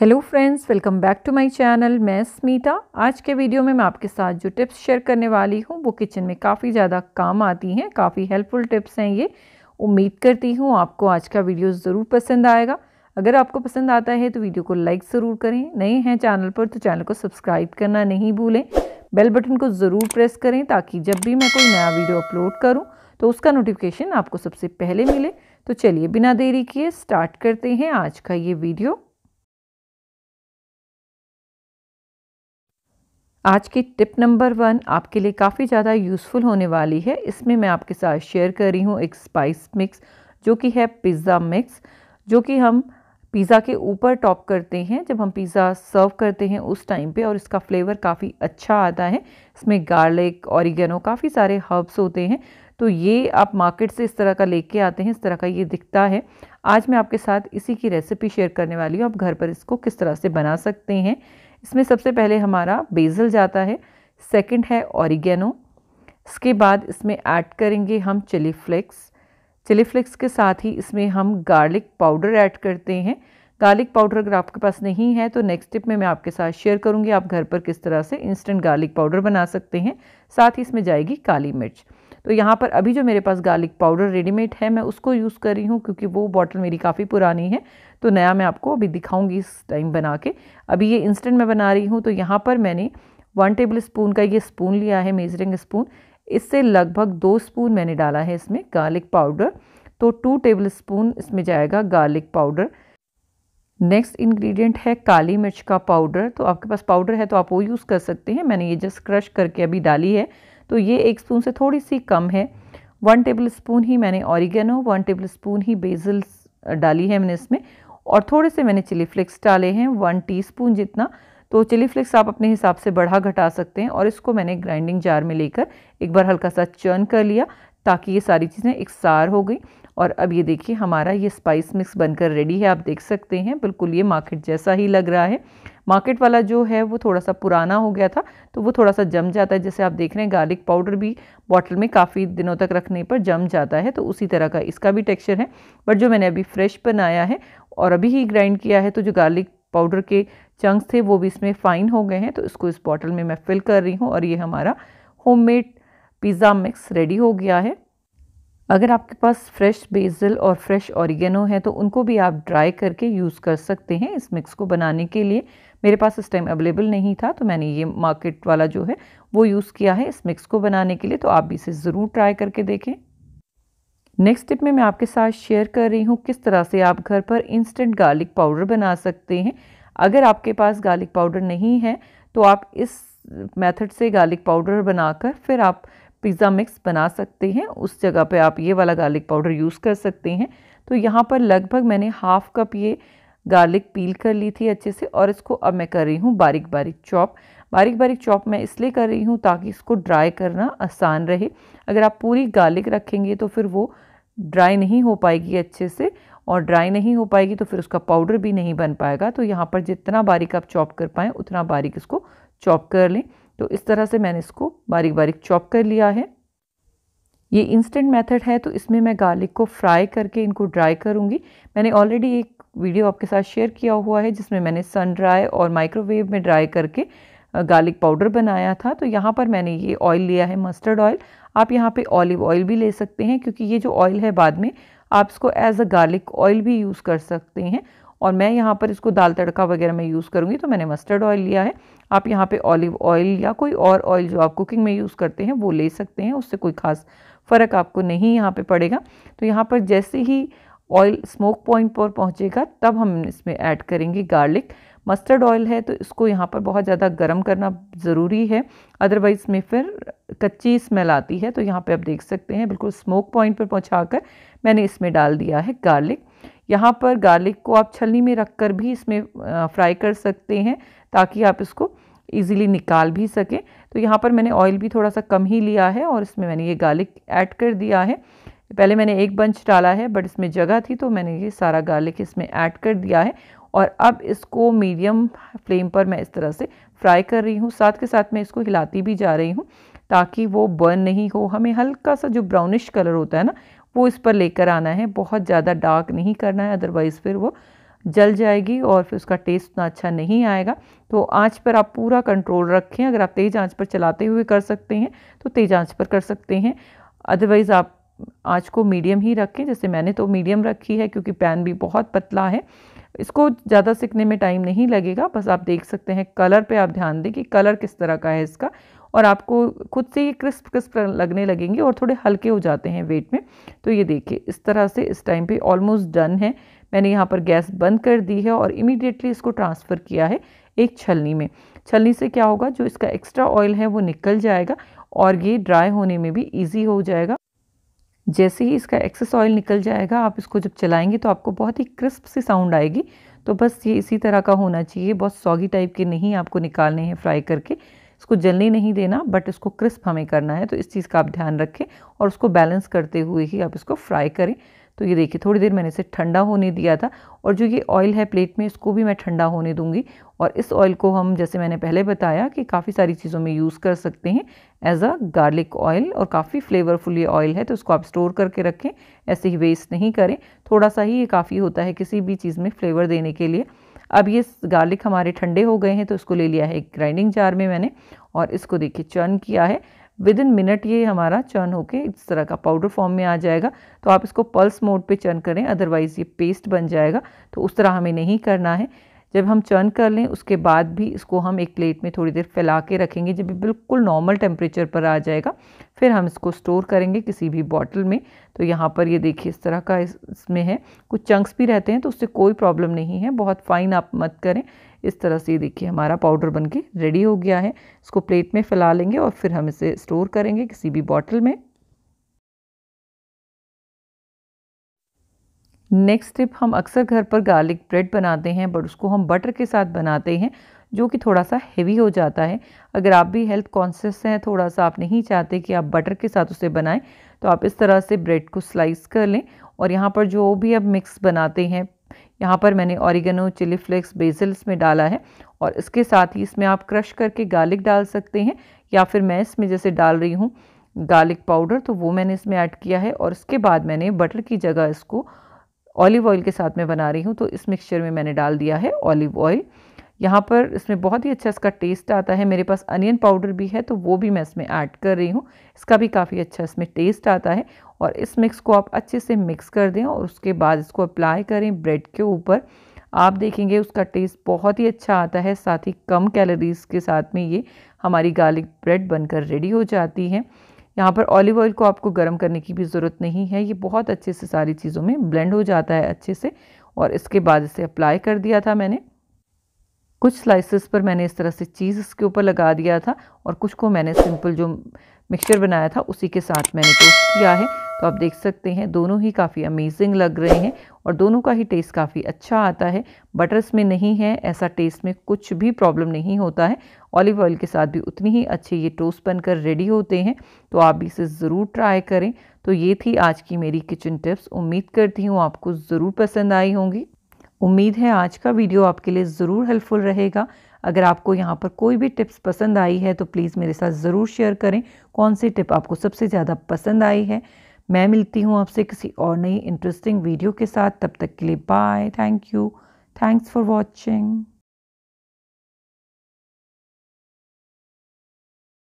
hello friends welcome back to my channel मैं स्मीता आज के वीडियो में मैं आपके साथ जो टिप्स शेयर करने वाली हूँ वो किचन में काफ़ी ज़्यादा काम आती हैं काफ़ी हेल्पफुल टिप्स हैं ये उम्मीद करती हूँ आपको आज का वीडियो ज़रूर पसंद आएगा अगर आपको पसंद आता है तो वीडियो को लाइक ज़रूर करें नए हैं चैनल पर तो चैनल को सब्सक्राइब करना नहीं भूलें बेल बटन को ज़रूर प्रेस करें ताकि जब भी मैं कोई नया वीडियो अपलोड करूँ तो उसका नोटिफिकेशन आपको सबसे पहले मिले तो चलिए बिना देरी किए स्टार्ट करते हैं आज का ये वीडियो आज की टिप नंबर वन आपके लिए काफ़ी ज़्यादा यूज़फुल होने वाली है इसमें मैं आपके साथ शेयर कर रही हूँ एक स्पाइस मिक्स जो कि है पिज़्ज़ा मिक्स जो कि हम पिज़्ज़ा के ऊपर टॉप करते हैं जब हम पिज़्ज़ा सर्व करते हैं उस टाइम पे और इसका फ्लेवर काफ़ी अच्छा आता है इसमें गार्लिक औरिगेनो काफ़ी सारे हर्ब्स होते हैं तो ये आप मार्केट से इस तरह का लेके आते हैं इस तरह का ये दिखता है आज मैं आपके साथ इसी की रेसिपी शेयर करने वाली हूँ आप घर पर इसको किस तरह से बना सकते हैं इसमें सबसे पहले हमारा बेजल जाता है सेकंड है ऑरिगेनो इसके बाद इसमें ऐड करेंगे हम चिली फ्लेक्स चिली फ्लेक्स के साथ ही इसमें हम गार्लिक पाउडर ऐड करते हैं गार्लिक पाउडर अगर आपके पास नहीं है तो नेक्स्ट टिप में मैं आपके साथ शेयर करूंगी आप घर पर किस तरह से इंस्टेंट गार्लिक पाउडर बना सकते हैं साथ ही इसमें जाएगी काली मिर्च तो यहाँ पर अभी जो मेरे पास गार्लिक पाउडर रेडीमेड है मैं उसको यूज़ कर रही हूँ क्योंकि वो बॉटल मेरी काफ़ी पुरानी है तो नया मैं आपको अभी दिखाऊंगी इस टाइम बना के अभी ये इंस्टेंट मैं बना रही हूँ तो यहाँ पर मैंने वन टेबल स्पून का ये स्पून लिया है मेजरिंग स्पून इससे लगभग दो स्पून मैंने डाला है इसमें गार्लिक पाउडर तो टू टेबल स्पून इसमें जाएगा गार्लिक पाउडर नेक्स्ट इंग्रेडिएंट है काली मिर्च का पाउडर तो आपके पास पाउडर है तो आप वो यूज़ कर सकते हैं मैंने ये जस्ट क्रश करके अभी डाली है तो ये एक स्पून से थोड़ी सी कम है वन टेबल स्पून ही मैंने ऑरिगेनो वन टेबल स्पून ही बेजल डाली है मैंने इसमें और थोड़े से मैंने चिली फ्लेक्स डाले हैं वन टी जितना तो चिली फ्लेक्स आप अपने हिसाब से बढ़ा घटा सकते हैं और इसको मैंने ग्राइंडिंग जार में लेकर एक बार हल्का सा चर्न कर लिया ताकि ये सारी चीज़ें एक सार हो गई और अब ये देखिए हमारा ये स्पाइस मिक्स बनकर रेडी है आप देख सकते हैं बिल्कुल ये मार्केट जैसा ही लग रहा है मार्केट वाला जो है वो थोड़ा सा पुराना हो गया था तो वो थोड़ा सा जम जाता है जैसे आप देख रहे हैं गार्लिक पाउडर भी बॉटल में काफ़ी दिनों तक रखने पर जम जाता है तो उसी तरह का इसका भी टेक्सचर है बट जो मैंने अभी फ्रेश बनाया है और अभी ही ग्राइंड किया है तो जो गार्लिक पाउडर के चंक्स थे वो भी इसमें फ़ाइन हो गए हैं तो इसको इस बॉटल में मैं फिल कर रही हूँ और ये हमारा होममेड पिज़्ज़ा मिक्स रेडी हो गया है अगर आपके पास फ्रेश बेज़ल और फ्रेश ऑरिगेनो है तो उनको भी आप ड्राई करके यूज़ कर सकते हैं इस मिक्स को बनाने के लिए मेरे पास इस टाइम अवेलेबल नहीं था तो मैंने ये मार्केट वाला जो है वो यूज़ किया है इस मिक्स को बनाने के लिए तो आप भी इसे ज़रूर ट्राई करके देखें नेक्स्ट टिप में मैं आपके साथ शेयर कर रही हूँ किस तरह से आप घर पर इंस्टेंट गार्लिक पाउडर बना सकते हैं अगर आपके पास गार्लिक पाउडर नहीं है तो आप इस मेथड से गार्लिक पाउडर बनाकर फिर आप पिज़्ज़ा मिक्स बना सकते हैं उस जगह पे आप ये वाला गार्लिक पाउडर यूज़ कर सकते हैं तो यहाँ पर लगभग मैंने हाफ़ कप ये गार्लिक पील कर ली थी अच्छे से और इसको अब मैं कर रही हूँ बारीक बारीक चॉप बारीक बारीक चॉप मैं इसलिए कर रही हूँ ताकि इसको ड्राई करना आसान रहे अगर आप पूरी गार्लिक रखेंगे तो फिर वो ड्राई नहीं हो पाएगी अच्छे से और ड्राई नहीं हो पाएगी तो फिर उसका पाउडर भी नहीं बन पाएगा तो यहाँ पर जितना बारीक आप चॉप कर पाएँ उतना बारीक इसको चॉप कर लें तो इस तरह से मैंने इसको बारीक बारीक चॉप कर लिया है ये इंस्टेंट मेथड है तो इसमें मैं गार्लिक को फ्राई करके इनको ड्राई करूँगी मैंने ऑलरेडी एक वीडियो आपके साथ शेयर किया हुआ है जिसमें मैंने सन ड्राई और माइक्रोवेव में ड्राई करके गार्लिक पाउडर बनाया था तो यहाँ पर मैंने ये ऑयल लिया है मस्टर्ड ऑयल आप यहाँ पे ऑलिव ऑयल भी ले सकते हैं क्योंकि ये जो ऑयल है बाद में आप इसको एज अ गार्लिक ऑयल भी यूज़ कर सकते हैं और मैं यहाँ पर इसको दाल तड़का वगैरह में यूज़ करूँगी तो मैंने मस्टर्ड ऑयल लिया है आप यहाँ पे ऑलिव ऑयल या कोई और ऑयल जो आप कुकिंग में यूज़ करते हैं वो ले सकते हैं उससे कोई ख़ास फ़र्क आपको नहीं यहाँ पे पड़ेगा तो यहाँ पर जैसे ही ऑयल स्मोक पॉइंट पर पहुँचेगा तब हम इसमें ऐड करेंगे गार्लिक मस्टर्ड ऑयल है तो इसको यहाँ पर बहुत ज़्यादा गर्म करना ज़रूरी है अदरवाइज़ में फिर कच्ची स्मेल आती है तो यहाँ पे आप देख सकते हैं बिल्कुल स्मोक पॉइंट पर पहुँचा मैंने इसमें डाल दिया है गार्लिक यहाँ पर गार्लिक को आप छलनी में रख कर भी इसमें फ्राई कर सकते हैं ताकि आप इसको ईज़िली निकाल भी सकें तो यहाँ पर मैंने ऑयल भी थोड़ा सा कम ही लिया है और इसमें मैंने ये गार्लिक ऐड कर दिया है पहले मैंने एक बंच डाला है बट इसमें जगह थी तो मैंने ये सारा गार्लिक इसमें ऐड कर दिया है और अब इसको मीडियम फ्लेम पर मैं इस तरह से फ्राई कर रही हूँ साथ के साथ मैं इसको हिलाती भी जा रही हूँ ताकि वो बर्न नहीं हो हमें हल्का सा जो ब्राउनिश कलर होता है ना वो इस पर लेकर आना है बहुत ज़्यादा डार्क नहीं करना है अदरवाइज़ फिर वो जल जाएगी और फिर उसका टेस्ट उतना अच्छा नहीं आएगा तो आंच पर आप पूरा कंट्रोल रखें अगर आप तेज़ आंच पर चलाते हुए कर सकते हैं तो तेज़ आंच पर कर सकते हैं अदरवाइज़ आप आंच को मीडियम ही रखें जैसे मैंने तो मीडियम रखी है क्योंकि पैन भी बहुत पतला है इसको ज़्यादा सीखने में टाइम नहीं लगेगा बस आप देख सकते हैं कलर पे आप ध्यान दें कि कलर किस तरह का है इसका और आपको खुद से ये क्रिस्प क्रिस्प लगने लगेंगे और थोड़े हल्के हो जाते हैं वेट में तो ये देखिए इस तरह से इस टाइम पे ऑलमोस्ट डन है मैंने यहाँ पर गैस बंद कर दी है और इमीडिएटली इसको ट्रांसफ़र किया है एक छलनी में छलनी से क्या होगा जो इसका एक्स्ट्रा ऑयल है वो निकल जाएगा और ये ड्राई होने में भी ईजी हो जाएगा जैसे ही इसका एक्सेस ऑयल निकल जाएगा आप इसको जब चलाएंगे तो आपको बहुत ही क्रिस्प सी साउंड आएगी तो बस ये इसी तरह का होना चाहिए बहुत सॉगी टाइप के नहीं आपको निकालने हैं फ्राई करके इसको जलने नहीं देना बट इसको क्रिस्प हमें करना है तो इस चीज़ का आप ध्यान रखें और उसको बैलेंस करते हुए ही आप इसको फ्राई करें तो ये देखिए थोड़ी देर मैंने इसे ठंडा होने दिया था और जो ये ऑयल है प्लेट में इसको भी मैं ठंडा होने दूंगी और इस ऑयल को हम जैसे मैंने पहले बताया कि काफ़ी सारी चीज़ों में यूज़ कर सकते हैं एज अ गार्लिक ऑयल और काफ़ी फ्लेवरफुल ये ऑयल है तो उसको आप स्टोर करके रखें ऐसे ही वेस्ट नहीं करें थोड़ा सा ही ये काफ़ी होता है किसी भी चीज़ में फ्लेवर देने के लिए अब ये गार्लिक हमारे ठंडे हो गए हैं तो इसको ले लिया है एक ग्राइंडिंग जार में मैंने और इसको देखिए चर्न किया है विद इन मिनट ये हमारा चर्न होके इस तरह का पाउडर फॉर्म में आ जाएगा तो आप इसको पल्स मोड पे चर्न करें अदरवाइज़ ये पेस्ट बन जाएगा तो उस तरह हमें नहीं करना है जब हम चर्न कर लें उसके बाद भी इसको हम एक प्लेट में थोड़ी देर फैला के रखेंगे जब बिल्कुल नॉर्मल टेम्परेचर पर आ जाएगा फिर हम इसको स्टोर करेंगे किसी भी बॉटल में तो यहाँ पर ये देखिए इस तरह का इसमें है कुछ चंक्स भी रहते हैं तो उससे कोई प्रॉब्लम नहीं है बहुत फाइन आप मत करें इस तरह से ये देखिए हमारा पाउडर बन के रेडी हो गया है इसको प्लेट में फैला लेंगे और फिर हम इसे स्टोर करेंगे किसी भी बॉटल में नेक्स्ट टिप हम अक्सर घर पर गार्लिक ब्रेड बनाते हैं बट उसको हम बटर के साथ बनाते हैं जो कि थोड़ा सा हेवी हो जाता है अगर आप भी हेल्थ कॉन्शियस हैं थोड़ा सा आप नहीं चाहते कि आप बटर के साथ उसे बनाएं तो आप इस तरह से ब्रेड को स्लाइस कर लें और यहाँ पर जो भी अब मिक्स बनाते हैं यहाँ पर मैंने ऑरिगेनो चिली फ्लेक्स बेजल इसमें डाला है और इसके साथ ही इसमें आप क्रश करके गार्लिक डाल सकते हैं या फिर मैं इसमें जैसे डाल रही हूँ गार्लिक पाउडर तो वो मैंने इसमें ऐड किया है और इसके बाद मैंने बटर की जगह इसको ऑलिव ऑयल के साथ में बना रही हूँ तो इस मिक्सचर में मैंने डाल दिया है ऑलिव ऑयल यहाँ पर इसमें बहुत ही अच्छा इसका टेस्ट आता है मेरे पास अनियन पाउडर भी है तो वो भी मैं इसमें ऐड कर रही हूँ इसका भी काफ़ी अच्छा इसमें टेस्ट आता है और इस मिक्स को आप अच्छे से मिक्स कर दें और उसके बाद इसको अप्लाई करें ब्रेड के ऊपर आप देखेंगे उसका टेस्ट बहुत ही अच्छा आता है साथ ही कम कैलोरीज़ के साथ में ये हमारी गार्लिक ब्रेड बनकर रेडी हो जाती है यहाँ पर ऑलिव ऑयल को आपको गर्म करने की भी ज़रूरत नहीं है ये बहुत अच्छे से सारी चीज़ों में ब्लेंड हो जाता है अच्छे से और इसके बाद इसे अप्लाई कर दिया था मैंने कुछ स्लाइसेस पर मैंने इस तरह से चीज़ इसके ऊपर लगा दिया था और कुछ को मैंने सिंपल जो मिक्सचर बनाया था उसी के साथ मैंने टोस्ट किया है तो आप देख सकते हैं दोनों ही काफ़ी अमेजिंग लग रहे हैं और दोनों का ही टेस्ट काफ़ी अच्छा आता है बटर्स में नहीं है ऐसा टेस्ट में कुछ भी प्रॉब्लम नहीं होता है ऑलिव ऑयल के साथ भी उतनी ही अच्छे ये टोस्ट बनकर रेडी होते हैं तो आप भी इसे ज़रूर ट्राई करें तो ये थी आज की मेरी किचन टिप्स उम्मीद करती हूँ आपको ज़रूर पसंद आई होंगी उम्मीद है आज का वीडियो आपके लिए ज़रूर हेल्पफुल रहेगा अगर आपको यहाँ पर कोई भी टिप्स पसंद आई है तो प्लीज़ मेरे साथ ज़रूर शेयर करें कौन सी टिप आपको सबसे ज़्यादा पसंद आई है मैं मिलती हूँ आपसे किसी और नई इंटरेस्टिंग वीडियो के साथ तब तक के लिए bye thank you thanks for watching